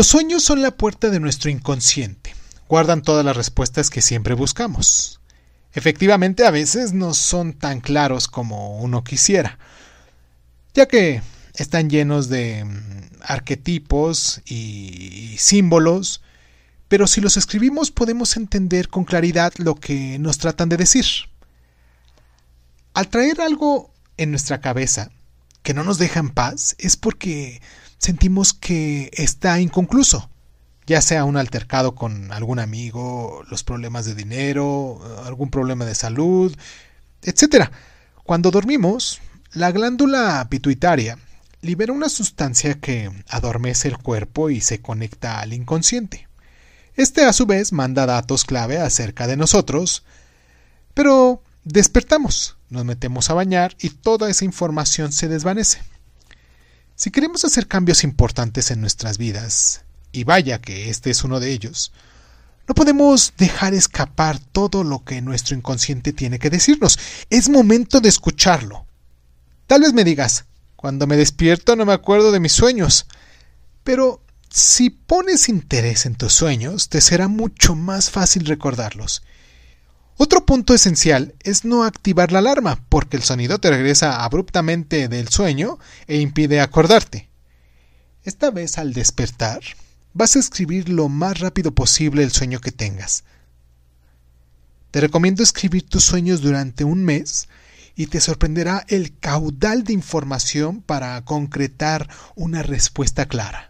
Los sueños son la puerta de nuestro inconsciente. Guardan todas las respuestas que siempre buscamos. Efectivamente, a veces no son tan claros como uno quisiera, ya que están llenos de mm, arquetipos y símbolos, pero si los escribimos podemos entender con claridad lo que nos tratan de decir. Al traer algo en nuestra cabeza, que no nos deja en paz es porque sentimos que está inconcluso, ya sea un altercado con algún amigo, los problemas de dinero, algún problema de salud, etc. Cuando dormimos, la glándula pituitaria libera una sustancia que adormece el cuerpo y se conecta al inconsciente. Este a su vez manda datos clave acerca de nosotros, pero despertamos nos metemos a bañar y toda esa información se desvanece. Si queremos hacer cambios importantes en nuestras vidas, y vaya que este es uno de ellos, no podemos dejar escapar todo lo que nuestro inconsciente tiene que decirnos. Es momento de escucharlo. Tal vez me digas, cuando me despierto no me acuerdo de mis sueños. Pero si pones interés en tus sueños, te será mucho más fácil recordarlos. Otro punto esencial es no activar la alarma, porque el sonido te regresa abruptamente del sueño e impide acordarte. Esta vez al despertar, vas a escribir lo más rápido posible el sueño que tengas. Te recomiendo escribir tus sueños durante un mes y te sorprenderá el caudal de información para concretar una respuesta clara.